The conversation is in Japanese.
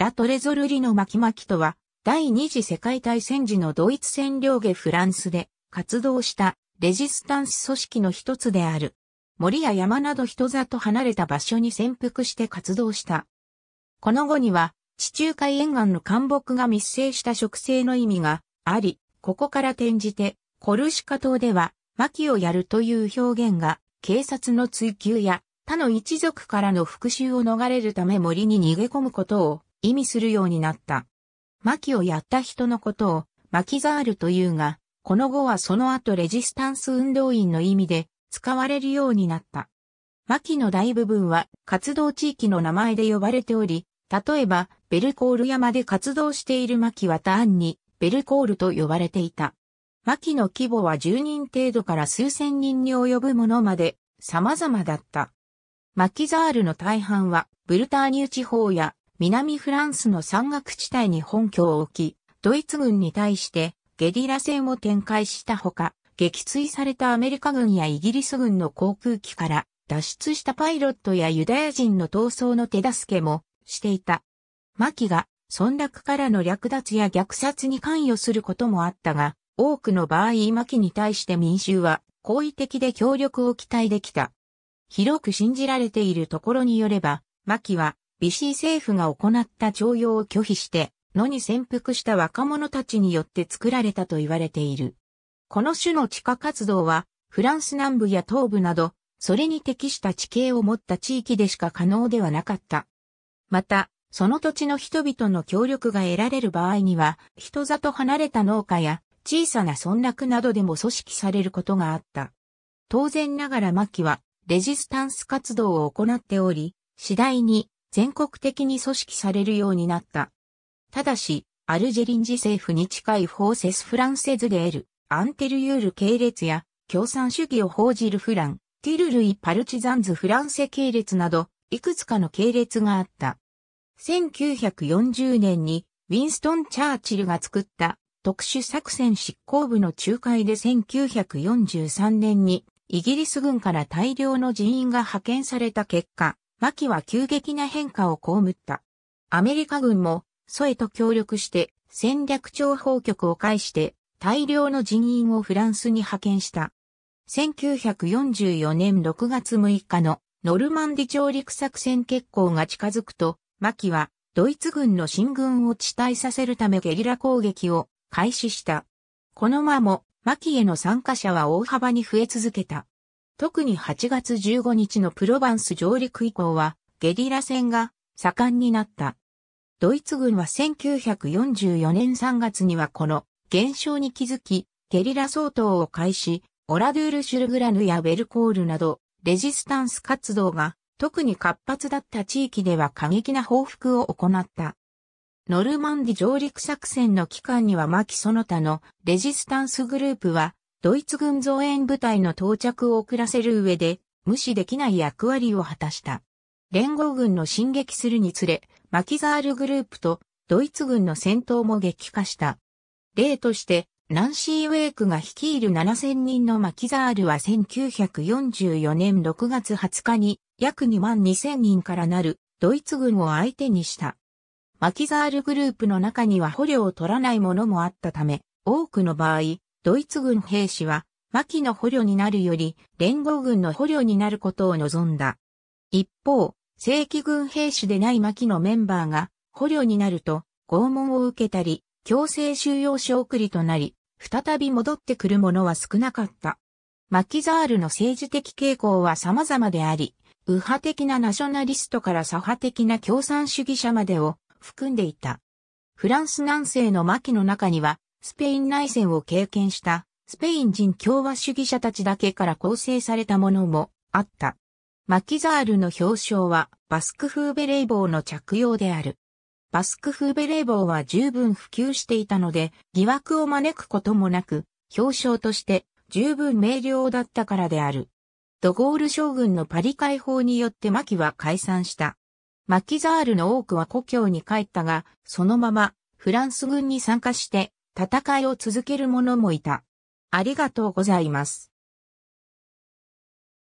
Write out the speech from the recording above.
ラトレゾルリの巻き巻きとは、第二次世界大戦時のドイツ占領下フランスで活動したレジスタンス組織の一つである。森や山など人里離れた場所に潜伏して活動した。この後には、地中海沿岸の干木が密生した植生の意味があり、ここから転じて、コルシカ島では、巻をやるという表現が、警察の追及や他の一族からの復讐を逃れるため森に逃げ込むことを意味するようになった。巻をやった人のことを巻きザールというが、この語はその後レジスタンス運動員の意味で使われるようになった。巻の大部分は活動地域の名前で呼ばれており、例えばベルコール山で活動している巻は単にベルコールと呼ばれていた。巻の規模は10人程度から数千人に及ぶものまで様々だった。マキザールの大半はブルターニュ地方や南フランスの山岳地帯に本拠を置き、ドイツ軍に対してゲリラ戦を展開したほか、撃墜されたアメリカ軍やイギリス軍の航空機から脱出したパイロットやユダヤ人の逃走の手助けもしていた。マキが村落からの略奪や虐殺に関与することもあったが、多くの場合マキに対して民衆は好意的で協力を期待できた。広く信じられているところによれば、マキはビシー政府が行った徴用を拒否して、野に潜伏した若者たちによって作られたと言われている。この種の地下活動は、フランス南部や東部など、それに適した地形を持った地域でしか可能ではなかった。また、その土地の人々の協力が得られる場合には、人里離れた農家や小さな村落などでも組織されることがあった。当然ながら牧は、レジスタンス活動を行っており、次第に全国的に組織されるようになった。ただし、アルジェリン自政府に近いフォーセス・フランセズ・デール、アンテルユール系列や共産主義を報じるフラン、ティルルイ・パルチザンズ・フランセ系列など、いくつかの系列があった。1940年にウィンストン・チャーチルが作った特殊作戦執行部の仲介で1943年にイギリス軍から大量の人員が派遣された結果、マキは急激な変化を被った。アメリカ軍も、ソエと協力して戦略情報局を介して大量の人員をフランスに派遣した。1944年6月6日のノルマンディ上陸作戦決行が近づくと、マキはドイツ軍の進軍を地帯させるためゲリラ攻撃を開始した。この間もマキへの参加者は大幅に増え続けた。特に8月15日のプロバンス上陸以降はゲリラ戦が盛んになった。ドイツ軍は1944年3月にはこの現象に気づき、ゲリラ相当を開始、オラドゥール・シュルグラヌやウェルコールなど、レジスタンス活動が特に活発だった地域では過激な報復を行った。ノルマンディ上陸作戦の期間にはマキその他のレジスタンスグループはドイツ軍増援部隊の到着を遅らせる上で、無視できない役割を果たした。連合軍の進撃するにつれ、マキザールグループとドイツ軍の戦闘も激化した。例として、ナンシー・ウェイクが率いる7000人のマキザールは1944年6月20日に約2万2000人からなるドイツ軍を相手にした。マキザールグループの中には捕虜を取らないものもあったため、多くの場合、ドイツ軍兵士は、牧の捕虜になるより、連合軍の捕虜になることを望んだ。一方、正規軍兵士でない牧のメンバーが、捕虜になると、拷問を受けたり、強制収容所送りとなり、再び戻ってくる者は少なかった。マキザールの政治的傾向は様々であり、右派的なナショナリストから左派的な共産主義者までを含んでいた。フランス南西のマキの中には、スペイン内戦を経験したスペイン人共和主義者たちだけから構成されたものもあった。マキザールの表彰はバスク風ベレー帽の着用である。バスク風ベレー帽は十分普及していたので疑惑を招くこともなく表彰として十分明瞭だったからである。ドゴール将軍のパリ解放によってマキは解散した。マキザールの多くは故郷に帰ったが、そのままフランス軍に参加して戦いを続ける者もいた。ありがとうございます。